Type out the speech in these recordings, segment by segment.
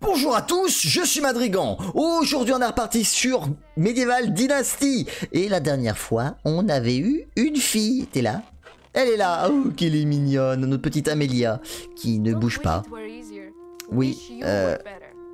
Bonjour à tous, je suis Madrigan. Aujourd'hui, on est reparti sur Medieval Dynasty. Et la dernière fois, on avait eu une fille. T'es là Elle est là. Oh, qu'elle est mignonne, notre petite Amélia, qui ne bouge pas. Oui. Euh...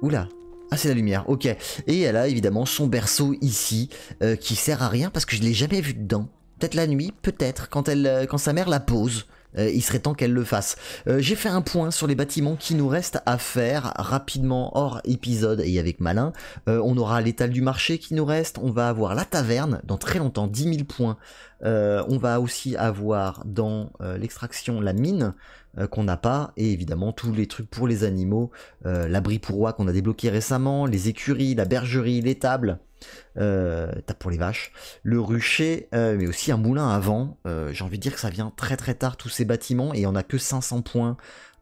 Oula. Ah, c'est la lumière, ok. Et elle a évidemment son berceau ici, euh, qui sert à rien parce que je ne l'ai jamais vu dedans. Peut-être la nuit, peut-être, quand, elle, euh, quand sa mère la pose. Euh, il serait temps qu'elle le fasse. Euh, j'ai fait un point sur les bâtiments qui nous restent à faire rapidement hors épisode et avec Malin. Euh, on aura l'étal du marché qui nous reste, on va avoir la taverne dans très longtemps, 10 000 points euh, on va aussi avoir dans euh, l'extraction la mine euh, qu'on n'a pas, et évidemment tous les trucs pour les animaux, l'abri pour qu'on a débloqué récemment, les écuries, la bergerie, l'étable, t'as pour les vaches, le rucher, mais aussi un moulin à vent. J'ai envie de dire que ça vient très très tard tous ces bâtiments, et on a que 500 points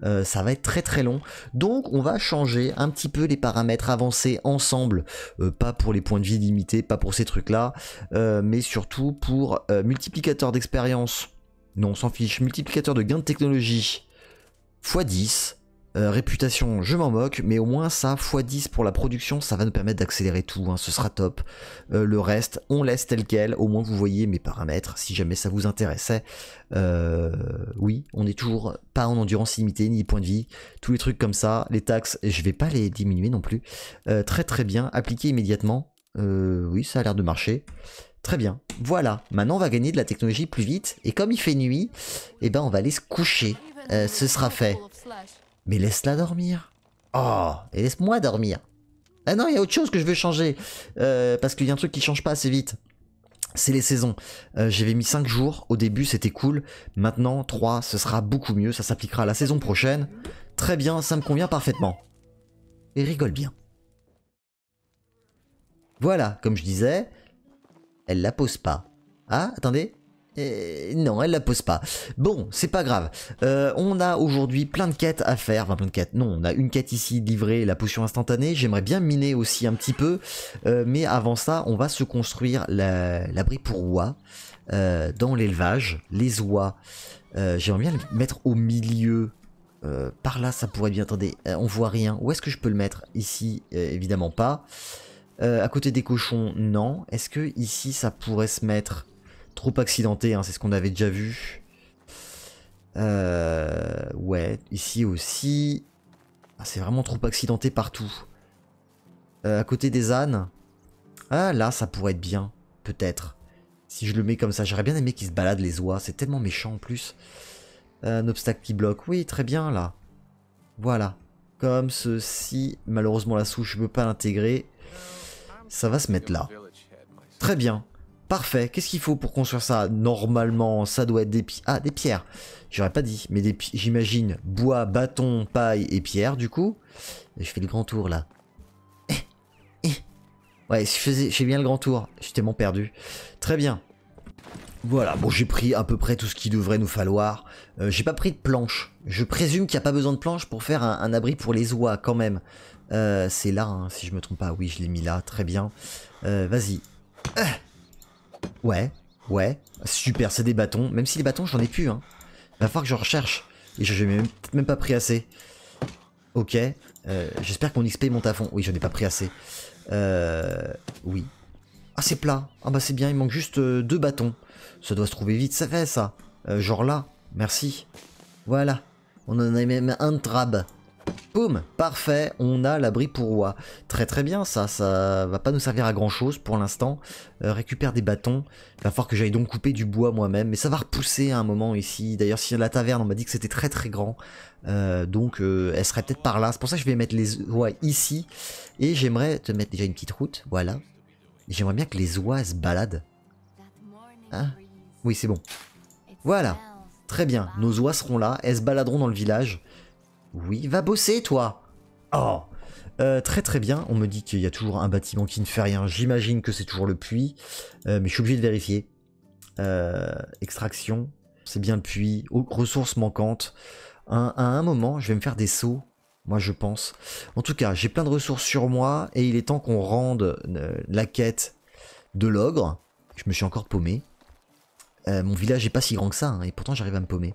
euh, ça va être très très long. Donc on va changer un petit peu les paramètres avancés ensemble, euh, pas pour les points de vie limités, pas pour ces trucs-là, euh, mais surtout pour multiplicateur d'expérience. Non, on s'en fiche. Multiplicateur de gain de technologie x10 euh, réputation, je m'en moque, mais au moins ça, x10 pour la production, ça va nous permettre d'accélérer tout, hein, ce sera top. Euh, le reste, on laisse tel quel, au moins vous voyez mes paramètres, si jamais ça vous intéressait. Euh, oui, on est toujours pas en endurance limitée, ni point de vie, tous les trucs comme ça, les taxes, je vais pas les diminuer non plus. très très bien, appliquer immédiatement, oui, ça a l'air de marcher. Très bien, voilà, maintenant on va gagner de la technologie plus vite, et comme il fait nuit, eh ben on va aller se coucher, ce sera fait. Mais laisse-la dormir. Oh, et laisse-moi dormir. Ah non, il y a autre chose que je veux changer. Euh, parce qu'il y a un truc qui change pas assez vite. C'est les saisons. Euh, j'avais mis 5 jours. Au début, c'était cool. Maintenant, 3, ce sera beaucoup mieux. Ça s'appliquera à la saison prochaine. Très bien, ça me convient parfaitement. Et rigole bien. Voilà, comme je disais, elle la pose pas. Ah, attendez, euh, non, elle la pose pas. Bon, c'est pas grave. Euh, on a aujourd'hui plein de quêtes à faire. Enfin, plein de quêtes. Non, on a une quête ici de livrer la potion instantanée. J'aimerais bien miner aussi un petit peu. Euh, mais avant ça, on va se construire l'abri pour oies dans l'élevage. Les oies. J'aimerais bien mettre au milieu. par là, ça pourrait bien. Attendez, on voit rien. Où est-ce que je peux le mettre Ici, évidemment pas. à côté des cochons, non. Est-ce que ici, ça pourrait se mettre trop accidenté, hein, c'est ce qu'on avait déjà vu. Euh, ouais, ici aussi. Ah, c'est vraiment trop accidenté partout. Euh, à côté des ânes. Ah là, ça pourrait être bien, peut-être. Si je le mets comme ça, j'aurais bien aimé qu'il se balade les oies, c'est tellement méchant en plus. Un obstacle qui bloque, oui, très bien là. Voilà, comme ceci. Malheureusement la souche, je peux pas l'intégrer. Ça va se mettre là. Très bien. Parfait. Qu'est-ce qu'il faut pour construire ça Normalement, ça doit être des pi ah des pierres. J'aurais pas dit, mais des j'imagine bois, bâton, paille et pierre du coup. je fais le grand tour là. Eh, eh. Ouais, je faisais, bien le grand tour. J'étais tellement perdu. Très bien. Voilà, bon j'ai pris à peu près tout ce qu'il devrait nous falloir. Euh, j'ai pas pris de planche. Je présume qu'il n'y a pas besoin de planche pour faire un, abri pour les oies quand même. Euh, c'est là, hein, si je me trompe pas. Oui, je l'ai mis là. Très bien. Euh, vas-y. Ouais, ouais. Super, c'est des bâtons. Même si les bâtons, j'en ai plus. Hein. Va falloir que je recherche. Et je n'ai même, même pas pris assez. Ok. Euh, j'espère que mon XP monte à fond. Oui, j'en ai pas pris assez. Euh, oui. Ah, c'est plat. Ah bah c'est bien, il manque juste euh, deux bâtons. Ça doit se trouver vite, ça fait ça. Euh, genre là. Merci. Voilà. On en a même un trab. Boum, parfait, on a l'abri pour roi. Très très bien ça, ça va pas nous servir à grand chose pour l'instant. Euh, récupère des bâtons, il va falloir que j'aille donc couper du bois moi-même, mais ça va repousser à un moment ici. D'ailleurs si la taverne on m'a dit que c'était très très grand, euh, donc euh, elle serait peut-être par là. C'est pour ça que je vais mettre les oies ici, et j'aimerais te mettre déjà une petite route, voilà. J'aimerais bien que les oies se baladent. Hein oui c'est bon. Voilà, très bien, nos oies seront là, elles se baladeront dans le village. Oui, va bosser toi Oh euh, très très bien, on me dit qu'il y a toujours un bâtiment qui ne fait rien, j'imagine que c'est toujours le puits, euh, mais je suis obligé de vérifier. Euh, extraction, c'est bien le puits, ressources manquantes. à un moment, je vais me faire des sauts, moi je pense. En tout cas, j'ai plein de ressources sur moi et il est temps qu'on rende la quête de l'ogre. Je me suis encore paumé. mon village n'est pas si grand que ça, hein, et pourtant j'arrive à me paumer.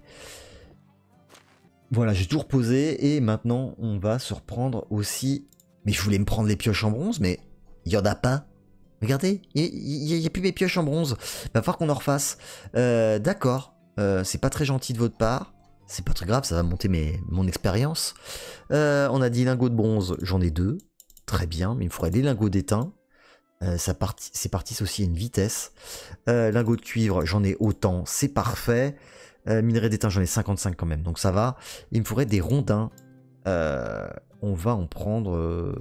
Voilà, j'ai tout reposé et maintenant on va se reprendre aussi. Mais je voulais me prendre les pioches en bronze, mais il y en a pas. Regardez, il n'y a, plus mes pioches en bronze. Va falloir qu'on en refasse. Euh, d'accord, euh, c'est pas très gentil de votre part. C'est pas très grave, ça va monter mes, mon expérience. Euh, on a dit lingots de bronze, j'en ai deux. Très bien, mais il me faudrait des lingots d'étain. c'est parti, c'est aussi une vitesse. lingots de cuivre, j'en ai autant, c'est parfait. Euh, minerai d'étain, j'en ai 55 quand même, donc ça va. Il me faudrait des rondins. Euh, on va en prendre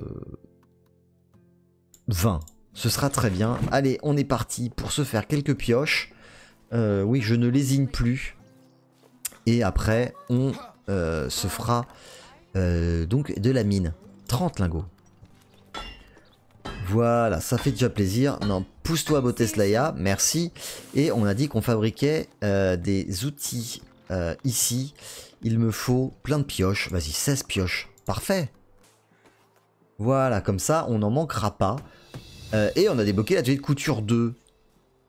20. Euh, Ce sera très bien. Allez, on est parti pour se faire quelques pioches. oui, je ne lésine plus. Et après, on se fera donc de la mine. 30 lingots. Voilà, ça fait déjà plaisir. Non, pousse-toi beauté merci. Et on a dit qu'on fabriquait euh, des outils euh, ici. Il me faut plein de pioches. Vas-y, 16 pioches. Parfait. Voilà, comme ça, on n'en manquera pas. Euh, et on a débloqué la de couture 2.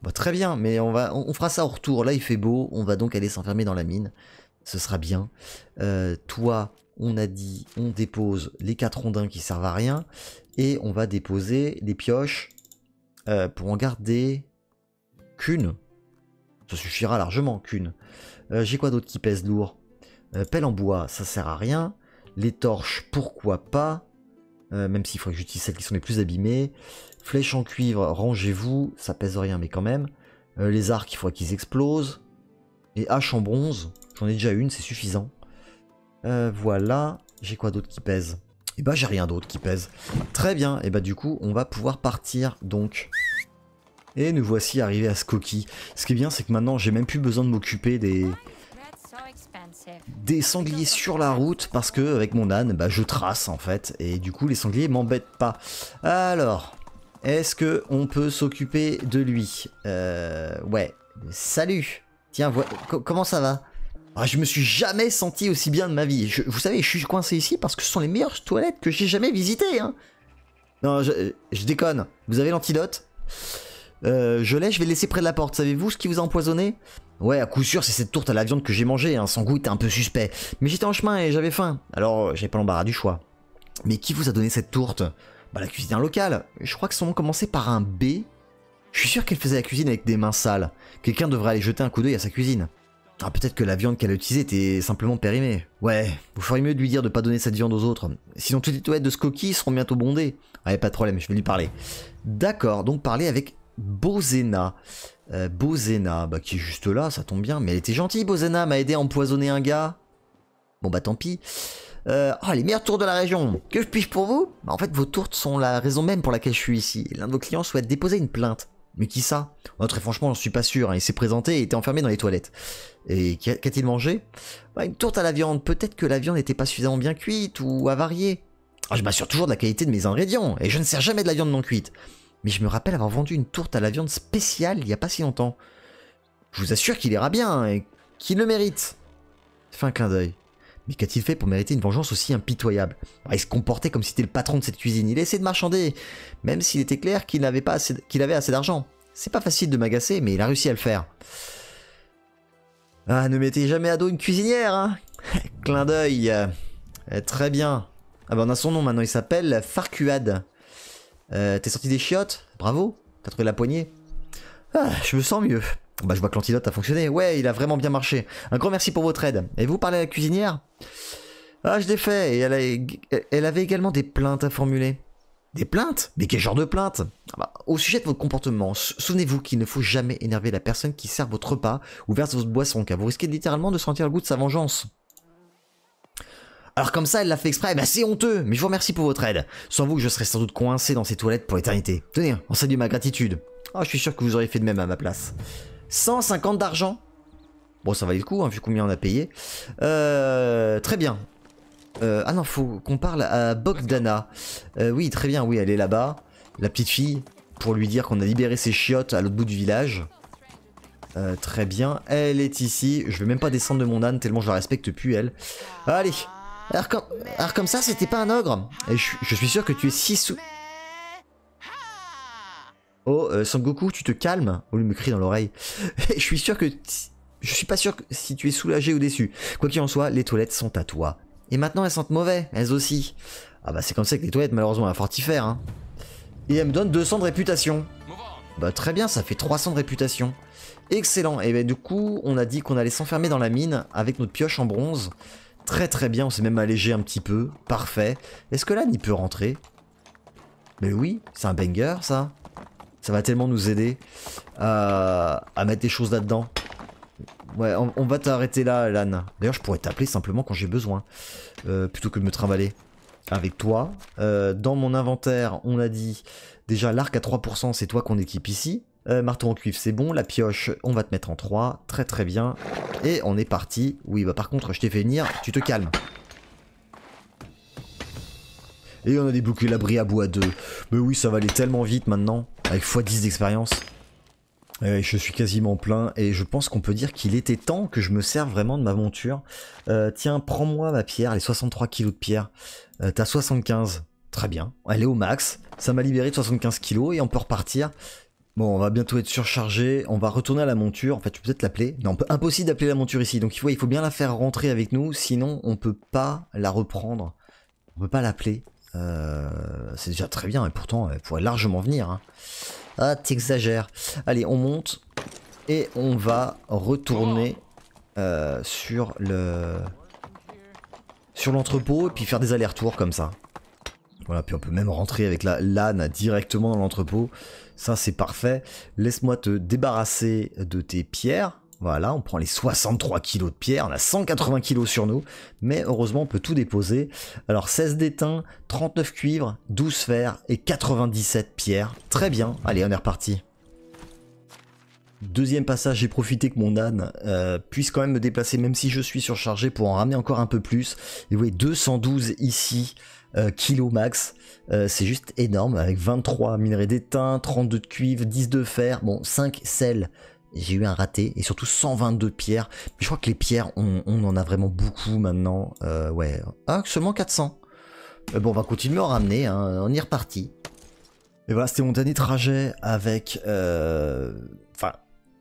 Bah, très bien, mais on, va, on, fera ça au retour. Là, il fait beau. On va donc aller s'enfermer dans la mine. Ce sera bien. toi, on a dit, on dépose les quatre rondins qui servent à rien. Et on va déposer les pioches euh, pour en garder qu'une. Ça suffira largement qu'une. Euh, j'ai quoi d'autre qui pèse lourd euh, Pelle en bois, ça sert à rien. Les torches, pourquoi pas Même s'il faudrait que j'utilise celles qui sont les plus abîmées. Flèches en cuivre, rangez-vous, ça pèse rien mais quand même. les arcs, il faudrait qu'ils explosent. Et haches en bronze, j'en ai déjà une, c'est suffisant. voilà, j'ai quoi d'autre qui pèse et eh bah ben, j'ai rien d'autre qui pèse. Très bien, et eh bah ben, du coup on va pouvoir partir donc. Et nous voici arrivés à Skokie. Ce qui est bien c'est que maintenant j'ai même plus besoin de m'occuper des des sangliers sur la route parce que avec mon âne bah je trace en fait et du coup les sangliers m'embêtent pas. Alors, est-ce que on peut s'occuper de lui euh, ouais. Salut. Tiens, comment ça va ah, je me suis jamais senti aussi bien de ma vie. vous savez, je suis coincé ici parce que ce sont les meilleures toilettes que j'ai jamais visitées. Hein. Non, je, déconne. Vous avez l'antidote euh, Je l'ai, je vais le laisser près de la porte. Savez-vous ce qui vous a empoisonné Ouais, à coup sûr, c'est cette tourte à la viande que j'ai mangée. Hein. Son goût était un peu suspect. Mais j'étais en chemin et j'avais faim. Alors, j'ai pas l'embarras du choix. Mais qui vous a donné cette tourte Bah, la cuisine locale. Je crois que son nom commençait par un B. Je suis sûr qu'elle faisait la cuisine avec des mains sales. Quelqu'un devrait aller jeter un coup d'œil à sa cuisine. Ah, peut-être que la viande qu'elle a utilisée était simplement périmée. Ouais, vous feriez mieux de lui dire de pas donner cette viande aux autres. Sinon, toutes les toilettes de ce seront bientôt bondées. Allez, ah, pas de problème, je vais lui parler. D'accord, donc parler avec Bozena. Euh, Bozena, bah, qui est juste là, ça tombe bien. Mais elle était gentille, Bozena, m'a aidé à empoisonner un gars. Bon, bah, tant pis. Ah, les meilleurs tours de la région. Que je puis-je pour vous bah, En fait, vos tours sont la raison même pour laquelle je suis ici. L'un de vos clients souhaite déposer une plainte. Mais qui ça oh, Très franchement, je suis pas sûr. Hein. Il s'est présenté et était enfermé dans les toilettes. Et qu'a-t-il mangé bah, Une tourte à la viande. Peut-être que la viande n'était pas suffisamment bien cuite ou avariée. Ah, je m'assure toujours de la qualité de mes ingrédients, et je ne sers jamais de la viande non cuite. Mais je me rappelle avoir vendu une tourte à la viande spéciale il n'y a pas si longtemps. Je vous assure qu'il ira bien, et qu'il le mérite. Fin un clin d'œil. Mais qu'a-t-il fait pour mériter une vengeance aussi impitoyable Il se comportait comme si c'était le patron de cette cuisine, il essayait de marchander, même s'il était clair qu'il n'avait pas qu'il avait assez d'argent. C'est pas facile de m'agacer, mais il a réussi à le faire. Ah, ne mettez jamais à dos une cuisinière, hein. Clin d'œil. Eh, très bien. Ah ben on a son nom maintenant, il s'appelle Farcuad. Euh, t'es sorti des chiottes Bravo, t'as trouvé la poignée. Ah, je me sens mieux. Bah, je vois que l'antidote a fonctionné. Ouais, il a vraiment bien marché. Un grand merci pour votre aide. Et vous parlez à la cuisinière Ah, je l'ai fait. Et elle, elle, avait également des plaintes à formuler. Des plaintes Mais quel genre de plaintes ah bah, Au sujet de votre comportement, souvenez-vous qu'il ne faut jamais énerver la personne qui sert votre repas ou verse votre boisson, car vous risquez littéralement de sentir le goût de sa vengeance. Alors comme ça, elle l'a fait exprès, bah c'est honteux, mais je vous remercie pour votre aide. Sans vous, je serais sans doute coincé dans ces toilettes pour l'éternité. Tenez, on salue ma gratitude. Ah, je suis sûr que vous auriez fait de même à ma place. 150 d'argent. Bon, ça valait le coup, hein, vu combien on a payé. Euh, très bien. Euh, ah non, faut qu'on parle à Bogdana. Euh, oui, très bien, oui, elle est là-bas. La petite fille, pour lui dire qu'on a libéré ses chiottes à l'autre bout du village. Euh, très bien, elle est ici. Je vais même pas descendre de mon âne, tellement je la respecte plus, elle. Allez, alors comme, ça, c'était pas un ogre. Et je, suis sûr que tu es si sous... Oh, euh, Sangoku, tu te calmes Oh, lui me crie dans l'oreille. je suis sûr que. Je suis pas sûr que si tu es soulagé ou déçu. Quoi qu'il en soit, les toilettes sont à toi. Et maintenant, elles sentent mauvais, elles aussi. Ah bah, c'est comme ça que les toilettes, malheureusement, à fortifère, hein. Et elles me donne 200 de réputation. Bah, très bien, ça fait 300 de réputation. Excellent. Et bah, du coup, on a dit qu'on allait s'enfermer dans la mine avec notre pioche en bronze. Très très bien, on s'est même allégé un petit peu. Parfait. Est-ce que là, il peut rentrer Mais oui, c'est un banger, ça. Ça va tellement nous aider à, mettre des choses là-dedans. Ouais, on, va t'arrêter là, Lan. D'ailleurs, je pourrais t'appeler simplement quand j'ai besoin, euh, plutôt que de me travailler avec toi. Euh, dans mon inventaire, on a dit, déjà l'arc à 3%, c'est toi qu'on équipe ici. Euh, marteau en cuivre, c'est bon. La pioche, on va te mettre en 3. Très très bien. Et on est parti. Oui, bah par contre, je t'ai fait venir. Tu te calmes. Et on a débloqué l'abri à bois 2. Mais oui, ça va aller tellement vite maintenant, avec x10 d'expérience. Eh je suis quasiment plein et je pense qu'on peut dire qu'il était temps que je me serve vraiment de ma monture. Euh, tiens, prends-moi ma pierre, les 63 kilos de pierre. Euh, t'as 75, très bien. Elle est au max. Ça m'a libéré de 75 kilos et on peut repartir. Bon, on va bientôt être surchargé. On va retourner à la monture. En fait, tu peux peut-être l'appeler. Non, impossible d'appeler la monture ici. Donc, il faut, il faut bien la faire rentrer avec nous. Sinon, on peut pas la reprendre. On peut pas l'appeler. Euh, c'est déjà très bien, et pourtant, elle pourrait largement venir. Hein. Ah, t'exagères. Allez, on monte, et on va retourner euh, sur le... Sur l'entrepôt, et puis faire des allers-retours comme ça. Voilà, puis on peut même rentrer avec la laine directement dans l'entrepôt. Ça, c'est parfait. Laisse-moi te débarrasser de tes pierres. Voilà, on prend les 63 kilos de pierre, on a 180 kg sur nous, mais heureusement on peut tout déposer. Alors 16 d'étain, 39 cuivres, 12 fer et 97 pierres. Très bien, allez on est reparti. Deuxième passage, j'ai profité que mon âne euh, puisse quand même me déplacer, même si je suis surchargé, pour en ramener encore un peu plus. Et vous voyez, 212 ici, euh, max. Euh, c'est juste énorme, avec 23 minerais d'étain, 32 de cuivre, 10 de fer, bon, 5 sels, j'ai eu un raté et surtout 122 pierres. Je crois que les pierres, on, en a vraiment beaucoup maintenant. Euh, ouais, ah, seulement 400. Mais euh, bon, on va continuer à en ramener, hein. on y est reparti. Et voilà, c'était mon dernier trajet avec. Euh, enfin,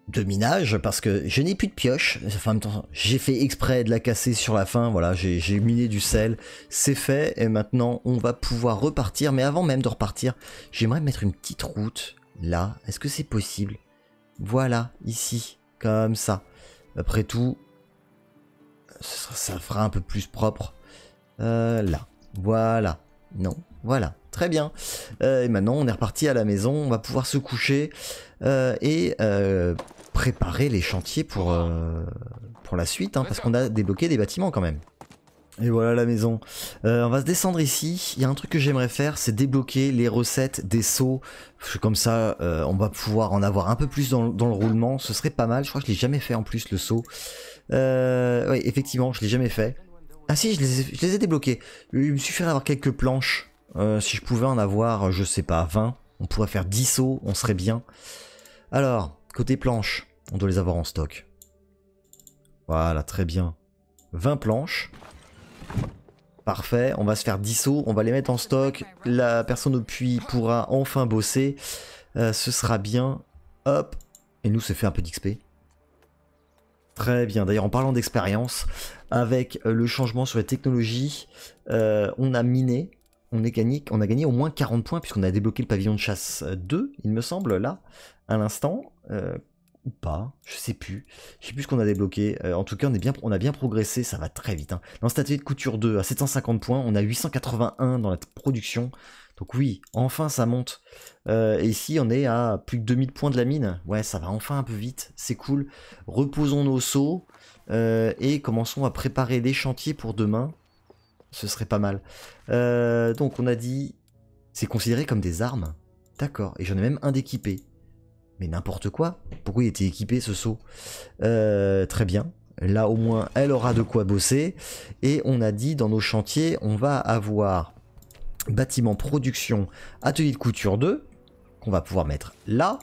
de minage, parce que je n'ai plus de pioche. Enfin, en j'ai fait exprès de la casser sur la fin. Voilà, j'ai miné du sel. C'est fait. Et maintenant, on va pouvoir repartir. Mais avant même de repartir, j'aimerais mettre une petite route là. Est-ce que c'est possible voilà, ici, comme ça. Après tout, ça fera un peu plus propre. Euh, là, voilà. Non, voilà, très bien. Euh, et maintenant, on est reparti à la maison, on va pouvoir se coucher euh, et préparer les chantiers pour, pour la suite, hein, parce qu'on a débloqué des bâtiments quand même. Et voilà la maison. Euh, on va se descendre ici. Il y a un truc que j'aimerais faire, c'est débloquer les recettes des seaux. Comme ça, euh, on va pouvoir en avoir un peu plus dans, le roulement. Ce serait pas mal. Je crois que je l'ai jamais fait en plus, le saut. Euh, oui, effectivement, je l'ai jamais fait. Ah si, je les, ai, débloqués. Il me suffirait d'avoir quelques planches. si je pouvais en avoir, je sais pas, 20. On pourrait faire 10 seaux, on serait bien. Alors, côté planches, on doit les avoir en stock. Voilà, très bien. 20 planches parfait, on va se faire 10 sauts, on va les mettre en stock, la personne au puits pourra enfin bosser, euh, ce sera bien, hop, et nous c'est fait un peu d'XP. Très bien, d'ailleurs en parlant d'expérience, avec le changement sur les technologies, euh, on a miné, on, on a gagné au moins 40 points puisqu'on a débloqué le pavillon de chasse 2, il me semble, là, à l'instant. Euh, ou pas, je sais plus, je sais plus ce qu'on a débloqué. Euh, en tout cas, on, est bien, on a bien progressé, ça va très vite. Hein. Dans de couture 2, à 750 points, on a 881 dans la production. Donc oui, enfin ça monte. Euh, et ici, on est à plus de 2000 points de la mine. Ouais, ça va enfin un peu vite, c'est cool. Reposons nos seaux euh, et commençons à préparer les chantiers pour demain. Ce serait pas mal. donc on a dit, c'est considéré comme des armes. D'accord, et j'en ai même un d'équipé. Mais n'importe quoi. Pourquoi il était équipé ce seau euh, Très bien. Là au moins elle aura de quoi bosser. Et on a dit dans nos chantiers on va avoir bâtiment production atelier de couture 2 qu'on va pouvoir mettre là.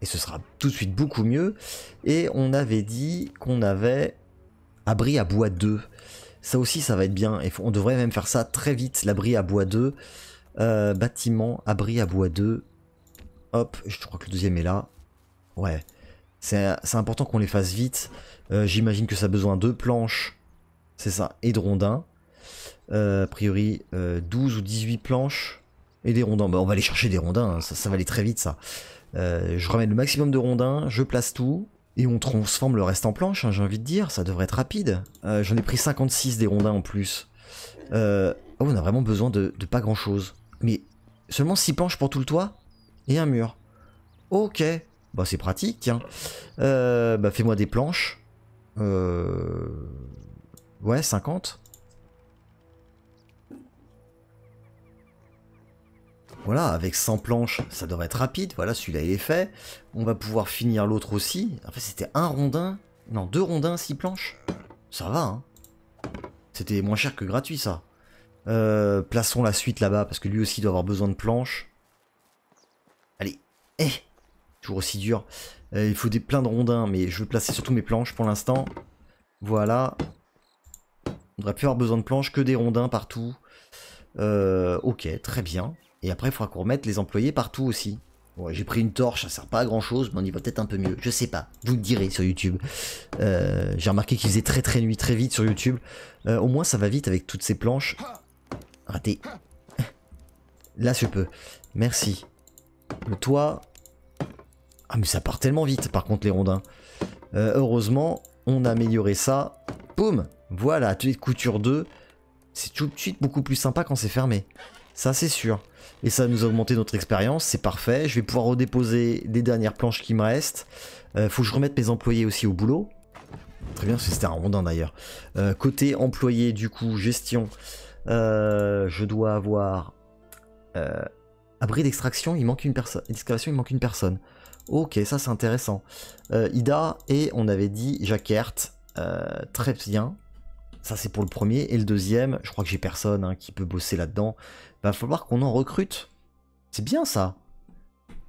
Et ce sera tout de suite beaucoup mieux. Et on avait dit qu'on avait abri à bois 2. Ça aussi ça va être bien. Et on devrait même faire ça très vite, l'abri à bois 2. Euh, bâtiment, abri à bois 2. Hop, je crois que le deuxième est là. Ouais. C'est important qu'on les fasse vite. Euh, j'imagine que ça a besoin de planches. C'est ça, et de rondins. Euh, a priori, 12 euh, ou 18 planches. Et des rondins. Bah, on va aller chercher des rondins. Hein. Ça, va aller très vite, ça. je remets le maximum de rondins. Je place tout. Et on transforme le reste en planches, hein, j'ai envie de dire. Ça devrait être rapide. J'en ai pris 56 des rondins en plus. Oh, on a vraiment besoin de, de pas grand chose. Mais seulement 6 planches pour tout le toit et un mur. Ok, bah c'est pratique, tiens. Hein. Euh, bah fais-moi des planches. Euh, ouais, 50. Voilà, avec 100 planches, ça devrait être rapide. Voilà, celui-là, est fait. On va pouvoir finir l'autre aussi. En fait, c'était un rondin. Non, deux rondins, six planches. Ça va, hein. C'était moins cher que gratuit, ça. Euh, plaçons la suite là-bas, parce que lui aussi doit avoir besoin de planches. Eh Toujours aussi dur. Euh, il faut des, plein de rondins, mais je veux placer surtout mes planches pour l'instant. Voilà. On devrait plus avoir besoin de planches, que des rondins partout. Euh, ok, très bien. Et après, il faudra qu'on remette les employés partout aussi. Ouais, j'ai pris une torche, ça sert pas à grand chose, mais on y va peut-être un peu mieux. Je sais pas, vous le direz sur YouTube. Euh, j'ai remarqué qu'il faisait très très nuit, très vite sur YouTube. au moins, ça va vite avec toutes ces planches. Raté. Là, je peux. Merci. Le toit... Ah mais ça part tellement vite par contre les rondins. Euh, heureusement, on a amélioré ça. Boum Voilà, atelier de couture 2. C'est tout de suite beaucoup plus sympa quand c'est fermé. Ça c'est sûr. Et ça nous a augmenté notre expérience, c'est parfait. Je vais pouvoir redéposer les dernières planches qui me restent. Euh, faut que je remette mes employés aussi au boulot. Très bien, c'était un rondin d'ailleurs. Euh, côté employé, du coup, gestion, je dois avoir Abri d'extraction, il manque une personne. Excavation, il manque une personne. Ok, ça c'est intéressant. Euh, Ida et on avait dit Jacquert. Euh, très bien. Ça c'est pour le premier. Et le deuxième, je crois que j'ai personne hein, qui peut bosser là-dedans. Va falloir qu'on en recrute. C'est bien ça.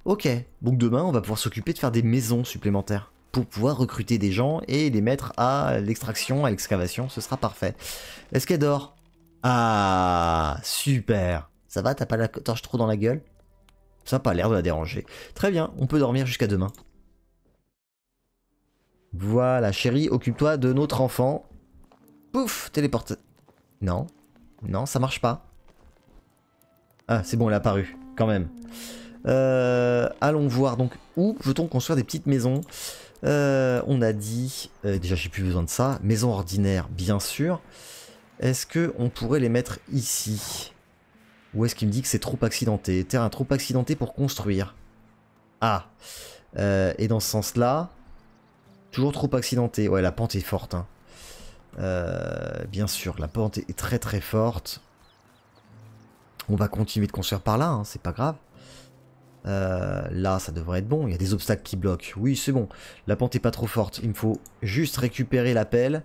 Ok, donc demain on va pouvoir s'occuper de faire des maisons supplémentaires pour pouvoir recruter des gens et les mettre à l'extraction, à l'excavation, ce sera parfait. Est-ce qu'elle dort Ah, super Ça va, t'as pas la torche trop dans la gueule ça n'a pas l'air de la déranger. Très bien, on peut dormir jusqu'à demain. Voilà, chérie, occupe-toi de notre enfant. Pouf, téléporte. Non, non, ça marche pas. Ah, c'est bon, elle est apparue, quand même. Euh, allons voir, donc, où peut-on construire des petites maisons euh, On a dit, euh, déjà j'ai plus besoin de ça, maison ordinaire, bien sûr. Est-ce que on pourrait les mettre ici ou est-ce qu'il me dit que c'est trop accidenté Terrain trop accidenté pour construire. Ah. Euh, et dans ce sens-là, toujours trop accidenté. Ouais, la pente est forte. Hein. Euh, bien sûr, la pente est très très forte. On va continuer de construire par là, hein, c'est pas grave. Euh, là, ça devrait être bon. Il y a des obstacles qui bloquent. Oui, c'est bon. La pente est pas trop forte. Il me faut juste récupérer la pelle.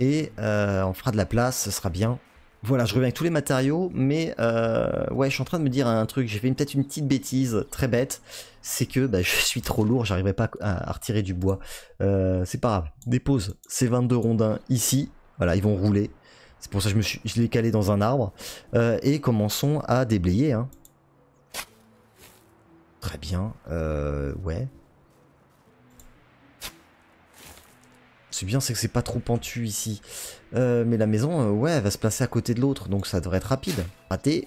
Et on fera de la place, ce sera bien. Voilà, je reviens avec tous les matériaux, mais euh, ouais, je suis en train de me dire un truc. J'ai fait peut-être une petite bêtise très bête, c'est que bah, je suis trop lourd, j'arriverai pas à, retirer du bois. Euh, c'est pas grave. Dépose ces 22 rondins ici. Voilà, ils vont rouler. C'est pour ça que je me suis, je calé dans un arbre euh, et commençons à déblayer. Hein. Très bien. ouais. C'est bien, c'est que c'est pas trop pentu ici. Euh, mais la maison, euh, ouais, elle va se placer à côté de l'autre, donc ça devrait être rapide. Raté.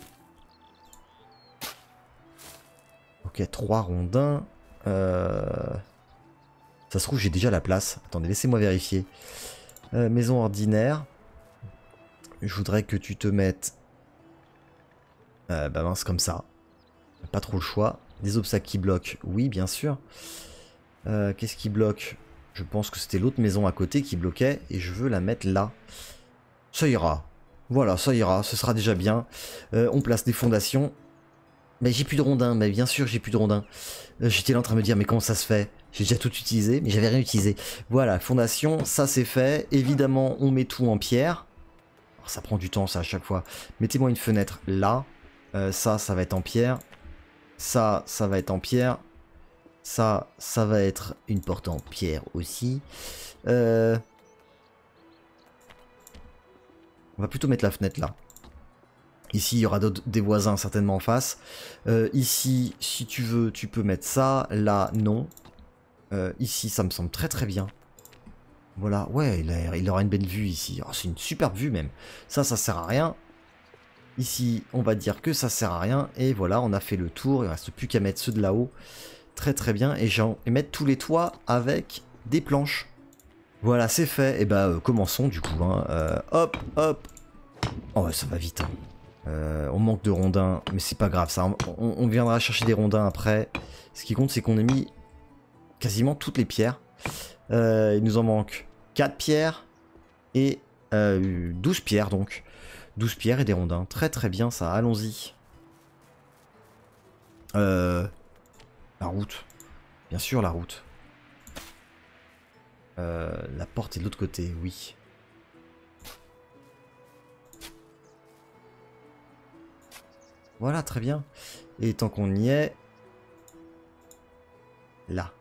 Ok, trois rondins. Euh, ça se trouve, j'ai déjà la place. Attendez, laissez-moi vérifier. maison ordinaire. Je voudrais que tu te mettes... bah mince, comme ça. Pas trop le choix. Des obstacles qui bloquent, oui, bien sûr. Qu'est-ce qui bloque je pense que c'était l'autre maison à côté qui bloquait et je veux la mettre là. Ça ira. Voilà, ça ira, ce sera déjà bien. Euh, on place des fondations. Mais j'ai plus de rondins, mais bien sûr j'ai plus de rondins. Euh, j'étais là en train de me dire mais comment ça se fait J'ai déjà tout utilisé, mais j'avais rien utilisé. Voilà, fondation, ça c'est fait. Évidemment, on met tout en pierre. ça prend du temps ça à chaque fois. Mettez-moi une fenêtre là. Euh, ça, ça va être en pierre. Ça, ça va être en pierre. Ça, ça va être une porte en pierre aussi. Euh, on va plutôt mettre la fenêtre là. Ici, il y aura des voisins certainement en face. Euh, ici, si tu veux, tu peux mettre ça. Là, non. Euh, ici, ça me semble très très bien. Voilà, ouais, il, aura une belle vue ici. Oh, c'est une superbe vue même. Ça, ça sert à rien. Ici, on va dire que ça sert à rien. Et voilà, on a fait le tour. Il ne reste plus qu'à mettre ceux de là-haut très très bien et, et mettre tous les toits avec des planches. Voilà, c'est fait. Et bah euh, commençons du coup. Hein. Euh, hop, hop. Oh, ça va vite. Hein. Euh, on manque de rondins, mais c'est pas grave. Ça, on, on, viendra chercher des rondins après. Ce qui compte, c'est qu'on a mis quasiment toutes les pierres. il nous en manque 4 pierres et 12 pierres donc. 12 pierres et des rondins. Très très bien ça, allons-y. Euh, la route. Bien sûr, la route. Euh, la porte est de l'autre côté, oui. Voilà, très bien. Et tant qu'on y est... Là.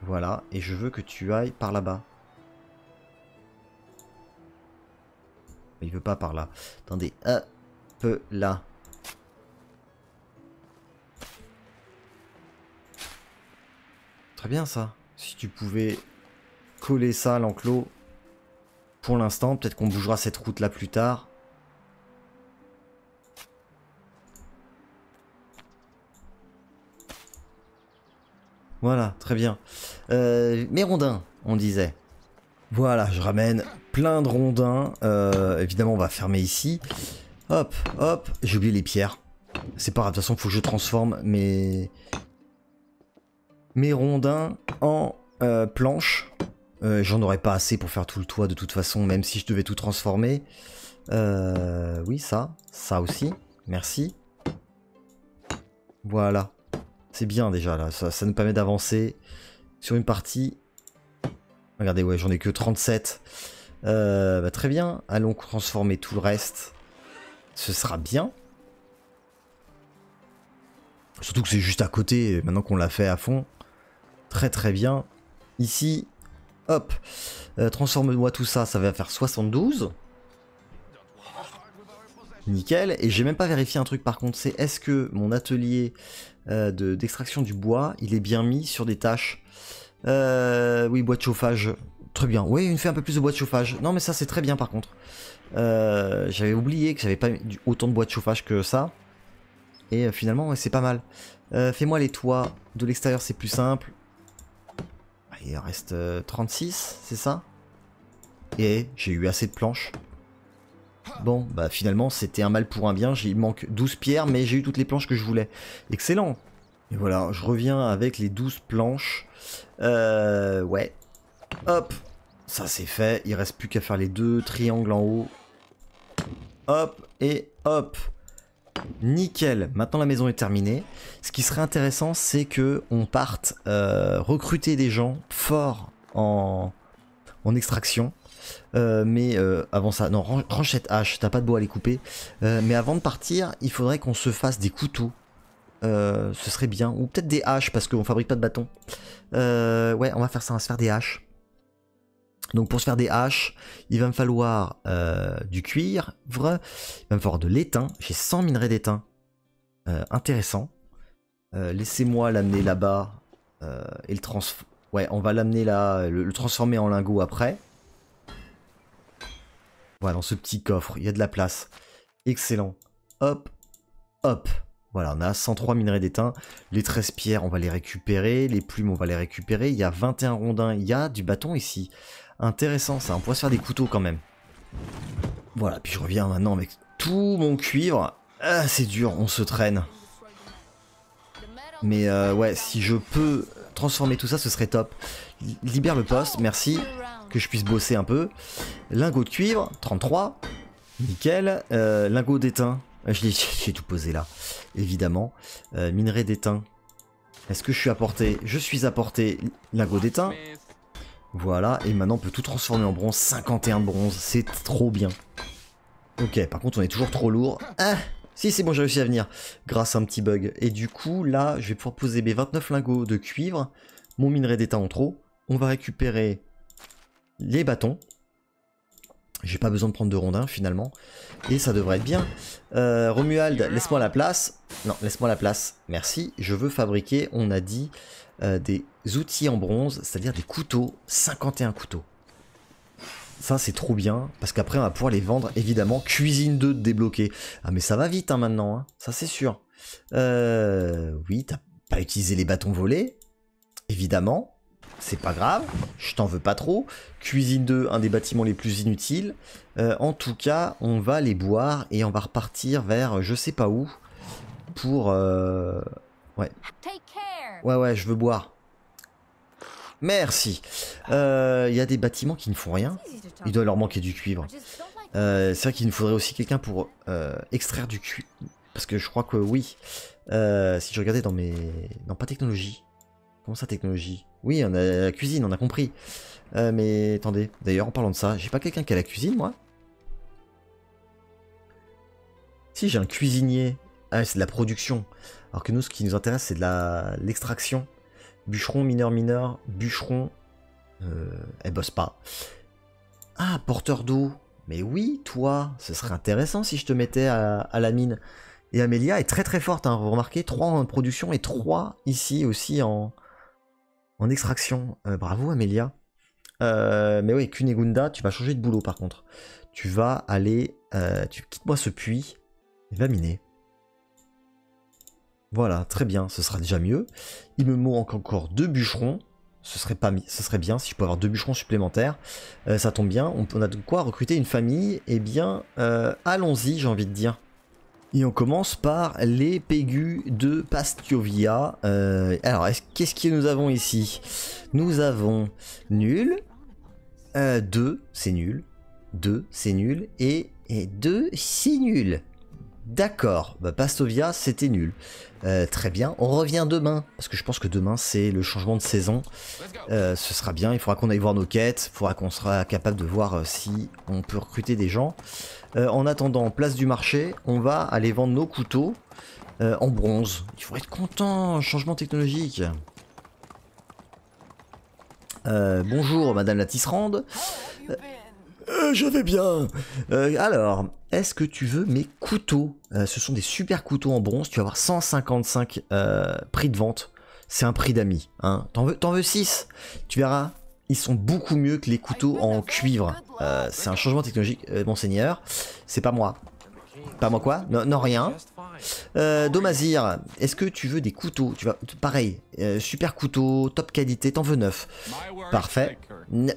Voilà, et je veux que tu ailles par là-bas. Il veut pas par là. Attendez, un peu là. bien ça. Si tu pouvais coller ça à l'enclos pour l'instant. Peut-être qu'on bougera cette route là plus tard. Voilà, très bien. Euh, mes rondins, on disait. Voilà, je ramène plein de rondins. Euh, évidemment, on va fermer ici. Hop, hop, j'ai oublié les pierres. C'est pas grave, de toute façon, faut que je transforme mais mes rondins en euh, planche. planches. Euh, j'en aurais pas assez pour faire tout le toit de toute façon, même si je devais tout transformer. Euh, oui, ça, ça aussi, merci. Voilà, c'est bien déjà là, ça, nous permet d'avancer sur une partie. Regardez, ouais, j'en ai que 37. Bah, très bien, allons transformer tout le reste. Ce sera bien. Surtout que c'est juste à côté, maintenant qu'on l'a fait à fond. Très très bien. Ici, hop, euh, transforme-moi tout ça, ça va faire 72. Nickel. Et j'ai même pas vérifié un truc par contre, c'est est-ce que mon atelier euh, d'extraction du bois, il est bien mis sur des tâches euh, Oui, bois de chauffage. Très bien. Oui, il me fait un peu plus de bois de chauffage. Non, mais ça c'est très bien par contre. j'avais oublié que j'avais pas autant de bois de chauffage que ça. Et finalement, c'est pas mal. Fais-moi les toits de l'extérieur, c'est plus simple il en reste 36, euh, c'est ça Et j'ai eu assez de planches. Bon, bah finalement, c'était un mal pour un bien. Il manque 12 pierres, mais j'ai eu toutes les planches que je voulais. Excellent Et voilà, je reviens avec les 12 planches. Euh, ouais. Hop Ça, c'est fait. Il reste plus qu'à faire les deux triangles en haut. Hop et hop Nickel, maintenant la maison est terminée. Ce qui serait intéressant, c'est que on parte euh, recruter des gens forts en, en extraction. Euh, mais euh, avant ça, non, range cette hache, t'as pas de bois à les couper. mais avant de partir, il faudrait qu'on se fasse des couteaux. ce serait bien. Ou peut-être des haches, parce qu'on fabrique pas de bâtons. ouais, on va faire ça, on va se faire des haches. Donc pour se faire des haches, il va me falloir euh, du cuivre, il va me falloir de l'étain. J'ai 100 minerais d'étain. Euh, intéressant. Euh, laissez-moi l'amener là-bas et le Ouais, on va l'amener là, le, le, transformer en lingot après. Voilà, dans ce petit coffre, il y a de la place. Excellent. Hop, hop. Voilà, on a 103 minerais d'étain. Les 13 pierres, on va les récupérer. Les plumes, on va les récupérer. Il y a 21 rondins. Il y a du bâton ici. Intéressant ça, on pourrait se faire des couteaux quand même. Voilà, puis je reviens maintenant avec tout mon cuivre. Ah, c'est dur, on se traîne. Mais euh, ouais, si je peux transformer tout ça, ce serait top. Libère le poste, merci. Que je puisse bosser un peu. Lingot de cuivre, 33. Nickel. Euh, lingot d'étain. Je J'ai tout posé là, évidemment. Euh, minerai d'étain. Est-ce que je suis à portée Je suis à portée. lingot d'étain. Voilà, et maintenant on peut tout transformer en bronze, 51 de bronze, c'est trop bien. Ok, par contre on est toujours trop lourd. Ah Si, c'est bon, j'ai réussi à venir, grâce à un petit bug. Et du coup, là, je vais pouvoir poser mes 29 lingots de cuivre, mon minerai d'état en trop. On va récupérer les bâtons. J'ai pas besoin de prendre de rondins, finalement. Et ça devrait être bien. Euh, Romuald, laisse-moi la place. Non, laisse-moi la place. Merci. Je veux fabriquer, on a dit, euh, des outils en bronze, c'est-à-dire des couteaux, 51 couteaux. Ça, c'est trop bien, parce qu'après, on va pouvoir les vendre, évidemment. Cuisine 2 débloquée. Ah, mais ça va vite hein, maintenant, hein. ça c'est sûr. Euh, oui, t'as pas utilisé les bâtons volés, évidemment. C'est pas grave, je t'en veux pas trop. Cuisine 2, un des bâtiments les plus inutiles. Euh, en tout cas, on va les boire et on va repartir vers je sais pas où pour euh, Ouais. Ouais, ouais, je veux boire. Merci. Il euh, y a des bâtiments qui ne font rien. Il doit leur manquer du cuivre. Euh, c'est vrai qu'il nous faudrait aussi quelqu'un pour euh, extraire du cuivre. Parce que je crois que oui. si je regardais dans mes... Non, pas technologie. Comment ça, technologie Oui, on a la cuisine, on a compris. mais attendez, d'ailleurs, en parlant de ça, j'ai pas quelqu'un qui a la cuisine, moi Si, j'ai un cuisinier. Ah, c'est de la production. Alors que nous, ce qui nous intéresse, c'est de la l'extraction. Bûcheron, mineur, mineur, bûcheron. Euh, elle bosse pas. Ah, porteur d'eau. Mais oui, toi, ce serait intéressant si je te mettais à, la mine. Et Amélia est très très forte, hein, vous remarquez, 3 en production et 3 ici aussi en, en extraction. Euh, bravo Amélia. Euh, mais oui, Kunegunda, tu vas changer de boulot par contre. Tu vas aller, tu quittes-moi ce puits et va miner. Voilà, très bien, ce sera déjà mieux. Il me manque encore deux bûcherons. Ce serait, pas, ce serait bien si je pouvais avoir deux bûcherons supplémentaires. Euh, ça tombe bien, on, a de quoi recruter une famille. Eh bien, euh, allons-y, j'ai envie de dire. Et on commence par les Pégus de Pastiovia. Euh, alors, qu'est-ce que nous avons ici Nous avons nul, deux, c'est nul, deux, c'est nul, et, et 2, c'est nul. D'accord, Pastovia, bah, c'était nul. Euh, très bien, on revient demain, parce que je pense que demain c'est le changement de saison. Euh, ce sera bien, il faudra qu'on aille voir nos quêtes, il faudra qu'on sera capable de voir euh, si on peut recruter des gens. en attendant, place du marché, on va aller vendre nos couteaux en bronze. Il faut être content, changement technologique. bonjour madame la tisserande. Euh, je vais bien. Euh, alors, est-ce que tu veux mes couteaux euh, Ce sont des super couteaux en bronze. Tu vas avoir 155 prix de vente. C'est un prix d'ami. Hein. T'en veux, veux 6 Tu verras. Ils sont beaucoup mieux que les couteaux en cuivre. c'est un changement technologique, monseigneur. C'est pas moi. Pas moi quoi non, rien. Domazir, est-ce que tu veux des couteaux tu vas, Pareil, super couteau, top qualité, t'en veux 9 Parfait. non,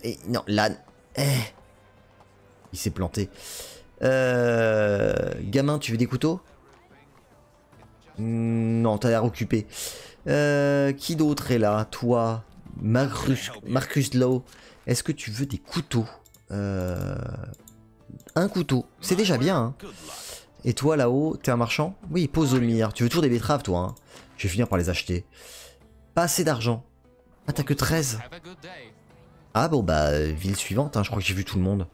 là... Eh, il s'est planté. Euh, gamin, tu veux des couteaux hmm, Non, t'as l'air occupé. Euh, qui d'autre est là Toi, Marcus, Marcus haut Est-ce que tu veux des couteaux euh, Un couteau, c'est déjà bien. Hein. Et toi là-haut, t'es un marchand Oui, pose au mire. Tu veux toujours des betteraves, toi. Hein Je vais finir par les acheter. Pas assez d'argent. Ah, t'as que 13. Ah bon bah euh, ville suivante, hein, je crois que j'ai vu tout le monde.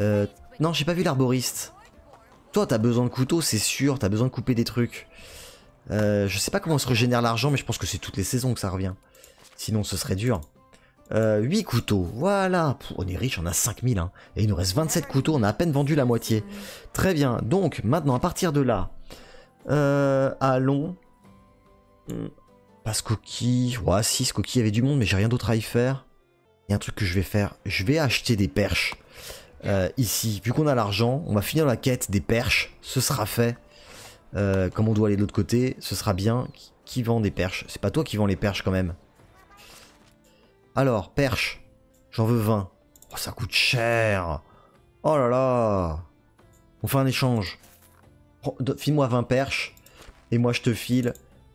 Euh, non, j'ai pas vu l'arboriste. Toi, t'as besoin de couteaux, c'est sûr, t'as besoin de couper des trucs. Euh, je sais pas comment on se régénère l'argent, mais je pense que c'est toutes les saisons que ça revient. Sinon, ce serait dur. Euh, 8 couteaux, voilà. on est riche, on a 5000. Hein. Et il nous reste 27 couteaux, on a à peine vendu la moitié. Très bien, donc maintenant, à partir de là, allons... Hmm. Pas coquille, ouais, si ce il y avait du monde, mais j'ai rien d'autre à y faire. Il y a un truc que je vais faire. Je vais acheter des perches. Euh, ici, vu qu'on a l'argent, on va finir la quête des perches. Ce sera fait. Euh, comme on doit aller de l'autre côté, ce sera bien. Qui vend des perches C'est pas toi qui vend les perches quand même. Alors, perches. J'en veux 20. Oh, ça coûte cher. Oh là là. On fait un échange. File-moi 20 perches. Et moi, je te file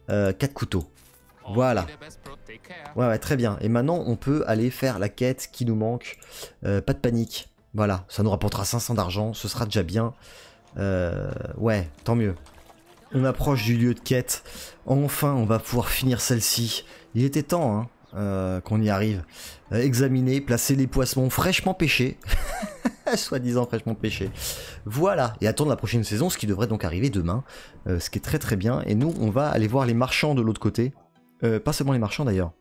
4 euh, couteaux. Oh, voilà. Ouais, très bien. Et maintenant, on peut aller faire la quête qui nous manque. Euh, pas de panique. Voilà, ça nous rapportera 500 d'argent, ce sera déjà bien. Euh, ouais, tant mieux. On approche du lieu de quête. Enfin, on va pouvoir finir celle-ci. Il était temps, hein, euh, qu'on y arrive. examiner, placer les poissons fraîchement pêchés. Soi-disant fraîchement pêchés. Voilà, et attendre la prochaine saison, ce qui devrait donc arriver demain. ce qui est très très bien. Et nous, on va aller voir les marchands de l'autre côté. Euh, pas seulement les marchands d'ailleurs.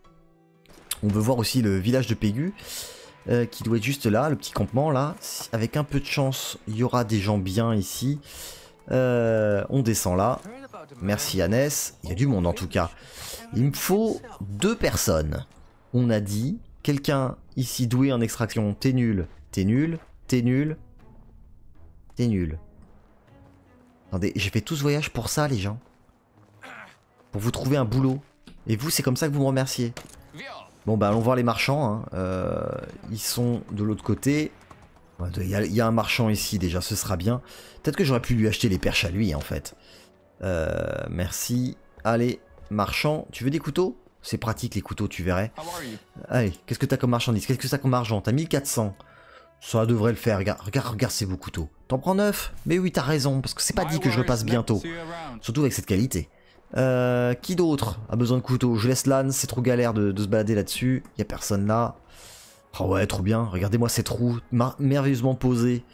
On veut voir aussi le village de Pégu, euh, qui doit être juste là, le petit campement là. Avec un peu de chance, il y aura des gens bien ici. Euh, on descend là. Merci Annès. Il y a du monde en tout cas. Il me faut deux personnes. On a dit, quelqu'un ici doué en extraction, t'es nul, t'es nul, t'es nul, t'es nul. Attendez, j'ai fait tout ce voyage pour ça les gens. Pour vous trouver un boulot. Et vous, c'est comme ça que vous me remerciez. Bon bah allons voir les marchands. Hein. Euh, ils sont de l'autre côté. Il y, a, un marchand ici déjà, ce sera bien. Peut-être que j'aurais pu lui acheter les perches à lui en fait. Euh, merci. Allez, marchand, tu veux des couteaux C'est pratique les couteaux, tu verrais. Allez, qu'est-ce que t'as comme marchandise Qu'est-ce que t'as comme argent T'as 1400. Ça devrait le faire, regarde, regarde, regarde ces beaux couteaux. T'en prends neuf Mais oui, t'as raison, parce que c'est pas dit que je repasse bientôt. Surtout avec cette qualité. Euh, qui d'autre a besoin de couteau Je laisse l'âne, c'est trop galère de, se balader là-dessus. Il Y a personne là. Ah oh ouais, trop bien. Regardez-moi cette roue merveilleusement posée.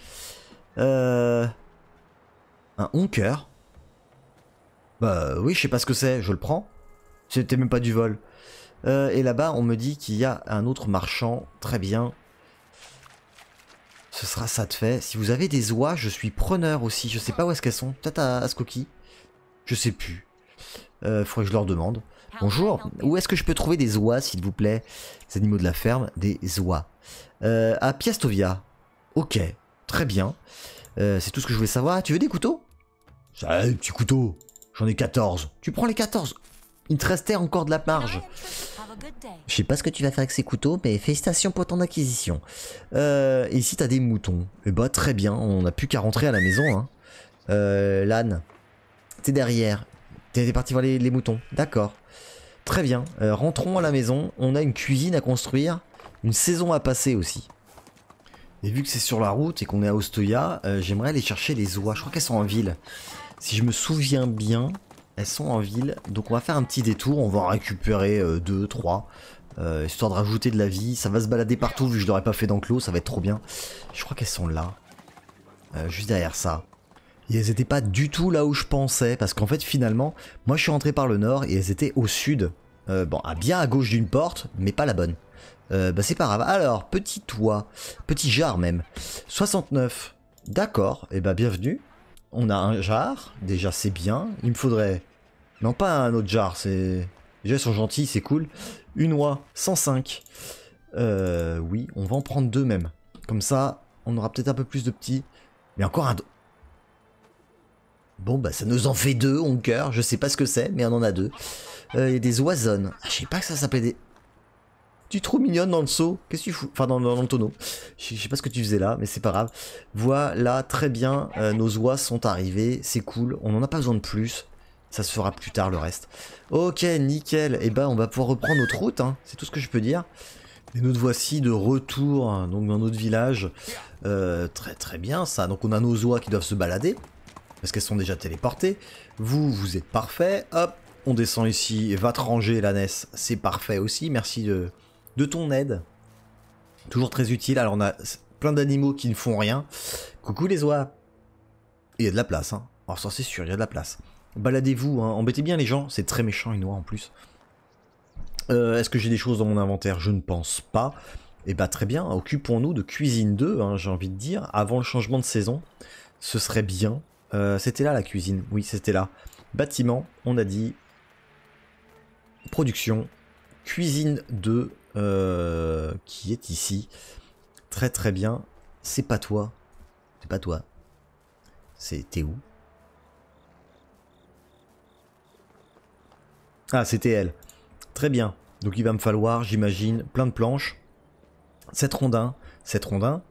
Euh... Un honker Bah oui, je sais pas ce que c'est, je le prends. C'était même pas du vol. Euh, et là-bas, on me dit qu'il y a un autre marchand. Très bien. Ce sera ça de fait. Si vous avez des oies, je suis preneur aussi. Je sais pas où est-ce qu'elles sont. Peut-être à, Je sais plus. Euh, faudrait que je leur demande. Bonjour, où est-ce que je peux trouver des oies, s'il vous plaît Des animaux de la ferme, des oies. Euh, à Piastovia. Ok, très bien. Euh, c'est tout ce que je voulais savoir. Tu veux des couteaux Ça, des petits couteaux. J'en ai 14. Tu prends les 14. Il te restait encore de la marge. Je sais pas ce que tu vas faire avec ces couteaux, mais félicitations pour ton acquisition. Euh, et ici, t'as des moutons. Eh bah, très bien, on n'a plus qu'à rentrer à la maison. Hein. l'âne, t'es derrière. T'es parti voir les, moutons. D'accord. Très bien. Euh, rentrons à la maison. On a une cuisine à construire. Une saison à passer aussi. Et vu que c'est sur la route et qu'on est à Ostoya, euh, j'aimerais aller chercher les oies. Je crois qu'elles sont en ville. Si je me souviens bien, elles sont en ville. Donc on va faire un petit détour. On va en récupérer 2, euh, trois 3. histoire de rajouter de la vie. Ça va se balader partout vu que je l'aurais pas fait d'enclos. Ça va être trop bien. Je crois qu'elles sont là. juste derrière ça et elles n'étaient pas du tout là où je pensais parce qu'en fait finalement moi je suis rentré par le nord et elles étaient au sud euh, bon à bien à gauche d'une porte mais pas la bonne euh, bah c'est pas grave alors petit toit petit jar même 69 d'accord et eh bah bienvenue on a un jar déjà c'est bien il me faudrait non pas un autre jar c'est déjà ils sont gentils c'est cool une oie 105 euh, oui on va en prendre deux même comme ça on aura peut-être un peu plus de petits mais encore un Bon, bah ça nous en fait deux, on cœur. Je sais pas ce que c'est, mais on en a deux. Il y a des oiseaux. Ah, je sais pas que ça s'appelait des... Tu trouves trop mignonne dans le seau. Qu'est-ce que tu fous Enfin, dans, le tonneau. Je, sais pas ce que tu faisais là, mais c'est pas grave. Voilà, très bien. Euh, nos oies sont arrivées. C'est cool. On n'en a pas besoin de plus. Ça se fera plus tard, le reste. Ok, nickel. Et eh bah ben, on va pouvoir reprendre notre route. Hein. C'est tout ce que je peux dire. Et nous voici de retour hein, donc dans notre village. Euh, très très bien ça. Donc on a nos oies qui doivent se balader. Est-ce qu'elles sont déjà téléportées. Vous, vous êtes parfait. Hop, on descend ici. Va te ranger, la NES. C'est parfait aussi. Merci de, de ton aide. Toujours très utile. Alors, on a plein d'animaux qui ne font rien. Coucou les oies. Il y a de la place. Hein. Alors, ça, c'est sûr, il y a de la place. Baladez-vous. Hein. Embêtez bien les gens. C'est très méchant, une oie en plus. Euh, est-ce que j'ai des choses dans mon inventaire Je ne pense pas. Et eh bah très bien, occupons-nous de cuisine 2, hein, j'ai envie de dire, avant le changement de saison. Ce serait bien. Euh, c'était là la cuisine, oui, c'était là. Bâtiment, on a dit. Production, cuisine de, euh, qui est ici. Très très bien. C'est pas toi. C'est pas toi. C'est t'es où Ah, c'était elle. Très bien. Donc il va me falloir, j'imagine, plein de planches. 7 rondins, 7 rondins,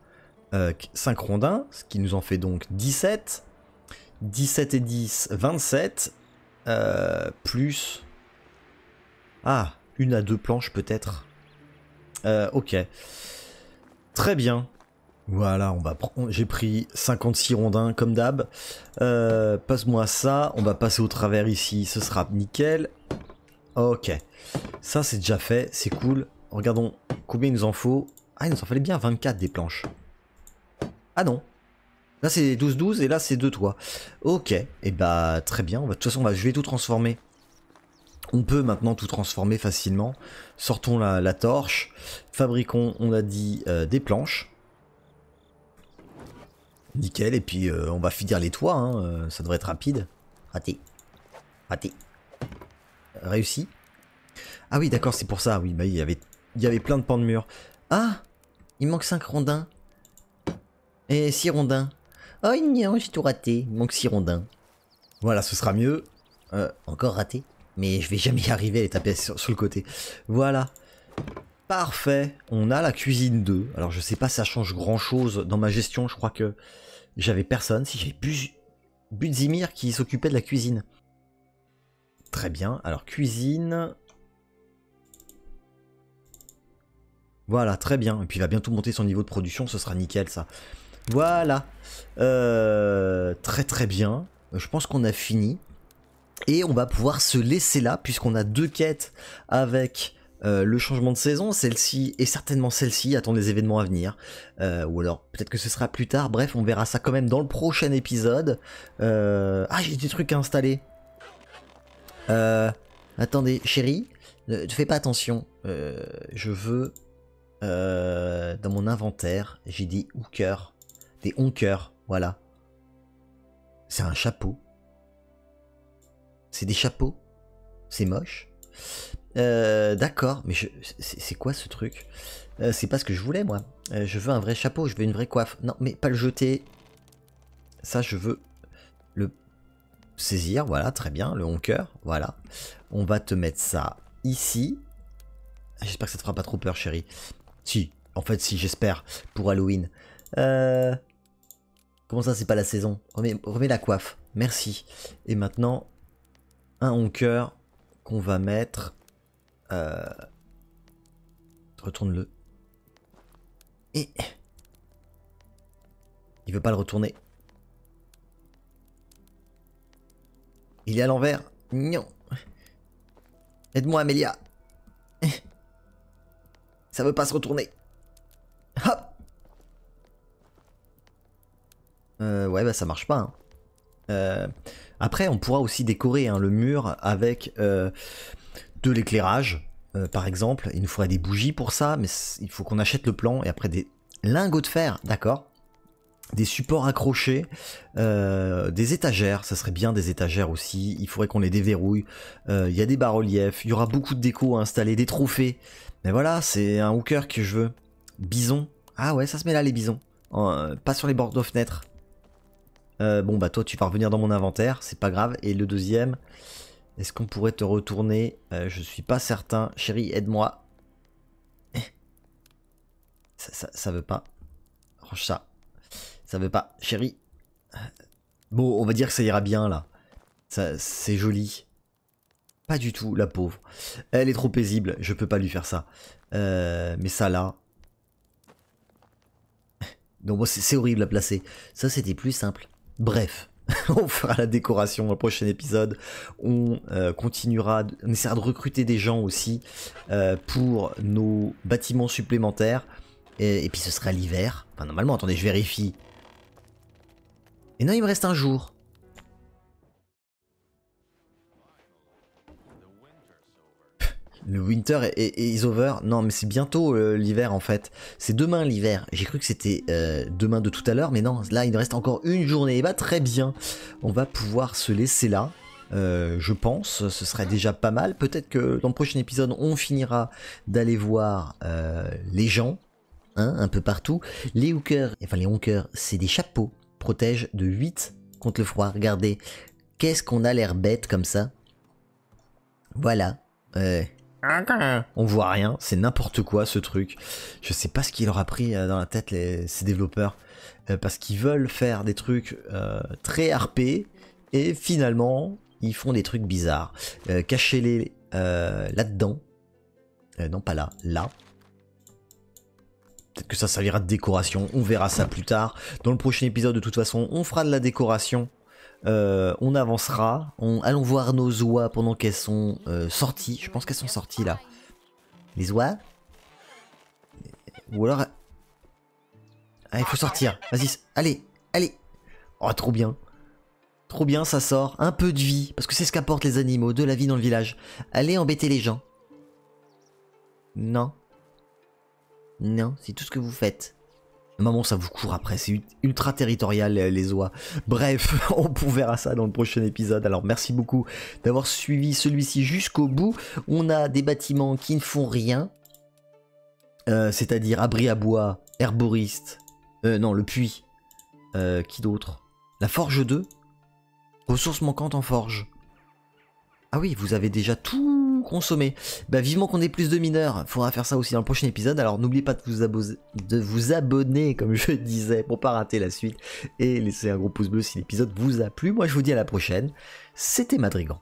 5 euh, rondins, ce qui nous en fait donc 17. 17 et 10, 27. Euh, plus... Ah, une à deux planches peut-être. Euh, ok. Très bien. Voilà, on va j'ai pris 56 rondins comme d'hab. Euh, passe-moi ça, on va passer au travers ici, ce sera nickel. Ok, ça c'est déjà fait, c'est cool. Regardons combien il nous en faut. Ah, il nous en fallait bien 24 des planches. Ah non, Là c'est 12-12 et là c'est deux toits. Ok, et eh bah très bien, bah, de toute façon va, bah, je vais tout transformer. On peut maintenant tout transformer facilement. Sortons la, torche, fabriquons, on a dit, euh, des planches. Nickel, et puis euh, on va finir les toits, hein. euh, ça devrait être rapide. Raté. Raté. Réussi. Ah oui, d'accord, c'est pour ça, oui, bah il y avait, il y avait plein de pans de mur. Ah Il manque 5 rondins. Et 6 rondins. Oh non, j'ai tout raté, manque Sirondin. Voilà, ce sera mieux. Euh, encore raté Mais je vais jamais y arriver à les taper sur, le côté. Voilà. Parfait. On a la cuisine 2. Alors je sais pas si ça change grand chose dans ma gestion. Je crois que j'avais personne. Si j'avais Budzimir qui s'occupait de la cuisine. Très bien. Alors cuisine... Voilà, très bien. Et puis il va bientôt monter son niveau de production, ce sera nickel ça. Voilà. Euh, très très bien. Je pense qu'on a fini. Et on va pouvoir se laisser là, puisqu'on a deux quêtes avec euh, le changement de saison, celle-ci et certainement celle-ci attend des événements à venir. Euh, ou alors peut-être que ce sera plus tard. Bref, on verra ça quand même dans le prochain épisode. Ah, j'ai des trucs à installer. Attendez, chérie, ne, fais pas attention. je veux dans mon inventaire, j'ai dit hooker des honkers, voilà. C'est un chapeau. C'est des chapeaux. C'est moche. Euh, d'accord, mais c'est quoi ce truc euh, C'est pas ce que je voulais, moi. Euh, je veux un vrai chapeau, je veux une vraie coiffe. Non, mais pas le jeter. Ça, je veux le saisir, voilà, très bien, le honker, voilà. On va te mettre ça ici. Ah, j'espère que ça te fera pas trop peur, chérie. Si, en fait, si, j'espère, pour Halloween. Euh... Comment ça, c'est pas la saison remets, la coiffe. Merci. Et maintenant, un honker qu'on va mettre... Euh, retourne-le. Et... Il veut pas le retourner. Il est à l'envers. Non. Aide-moi, Amélia. Ça veut pas se retourner. Euh, ouais, bah ça marche pas. Hein. Euh, après, on pourra aussi décorer hein, le mur avec euh, de l'éclairage, par exemple. Il nous faudrait des bougies pour ça, mais il faut qu'on achète le plan et après des lingots de fer, d'accord des supports accrochés, des étagères, ça serait bien des étagères aussi, il faudrait qu'on les déverrouille, il y a des bas-reliefs, il y aura beaucoup de déco à installer, des trophées, mais voilà, c'est un hooker que je veux. Bison, ah ouais, ça se met là les bisons, pas sur les bords de fenêtres, euh, bon, bah toi, tu vas revenir dans mon inventaire, c'est pas grave. Et le deuxième, est-ce qu'on pourrait te retourner euh, Je suis pas certain. Chérie, aide-moi. Ça, ça, veut pas. Range ça. Ça veut pas. Chérie. Bon, on va dire que ça ira bien là. C'est joli. Pas du tout, la pauvre. Elle est trop paisible, je peux pas lui faire ça. Euh, mais ça là. Donc c'est horrible à placer. Ça c'était plus simple. Bref, on fera la décoration dans le prochain épisode. On euh, continuera, on essaiera de recruter des gens aussi euh, pour nos bâtiments supplémentaires. Et, et puis ce sera l'hiver. Enfin, normalement, attendez, je vérifie. Et non, il me reste un jour. le winter is, over. Non, mais c'est bientôt euh, l'hiver en fait. C'est demain l'hiver. J'ai cru que c'était euh, demain de tout à l'heure, mais non, là il reste encore une journée. Et bah très bien, on va pouvoir se laisser là. Euh, je pense, ce serait déjà pas mal. Peut-être que dans le prochain épisode, on finira d'aller voir les gens, hein, un peu partout. Les hookers, enfin les honkers, c'est des chapeaux, Protège de 8 contre le froid. Regardez, qu'est-ce qu'on a l'air bête comme ça. Voilà. Euh... On voit rien, c'est n'importe quoi ce truc. Je sais pas ce qu'il leur a pris euh, dans la tête les, ces développeurs. Euh, parce qu'ils veulent faire des trucs euh, très harpés et finalement ils font des trucs bizarres. Cachez-les là-dedans. non, pas là, là. Peut-être que ça servira de décoration, on verra ça plus tard. Dans le prochain épisode, de toute façon, on fera de la décoration euh, on avancera, on, allons voir nos oies pendant qu'elles sont euh, sorties. Je pense qu'elles sont sorties là. Les oies Ou alors... Ah, il faut sortir. Vas-y, allez, allez. Oh, trop bien. Trop bien, ça sort. Un peu de vie, parce que c'est ce qu'apportent les animaux, de la vie dans le village. Allez embêter les gens. Non. Non, c'est tout ce que vous faites. Maman, ça vous court après, c'est ultra territorial les oies. Bref, on verra ça dans le prochain épisode. Alors merci beaucoup d'avoir suivi celui-ci jusqu'au bout. On a des bâtiments qui ne font rien, euh, c'est-à-dire abri à bois, herboriste, euh, non, le puits, euh, qui d'autre La forge 2 Ressources manquantes en forge. Ah oui, vous avez déjà tout consommer. Bah vivement qu'on ait plus de mineurs, faudra faire ça aussi dans le prochain épisode. Alors n'oubliez pas de vous, abonner, de vous abonner, comme je disais, pour pas rater la suite. Et laissez un gros pouce bleu si l'épisode vous a plu. Moi je vous dis à la prochaine. C'était Madrigan.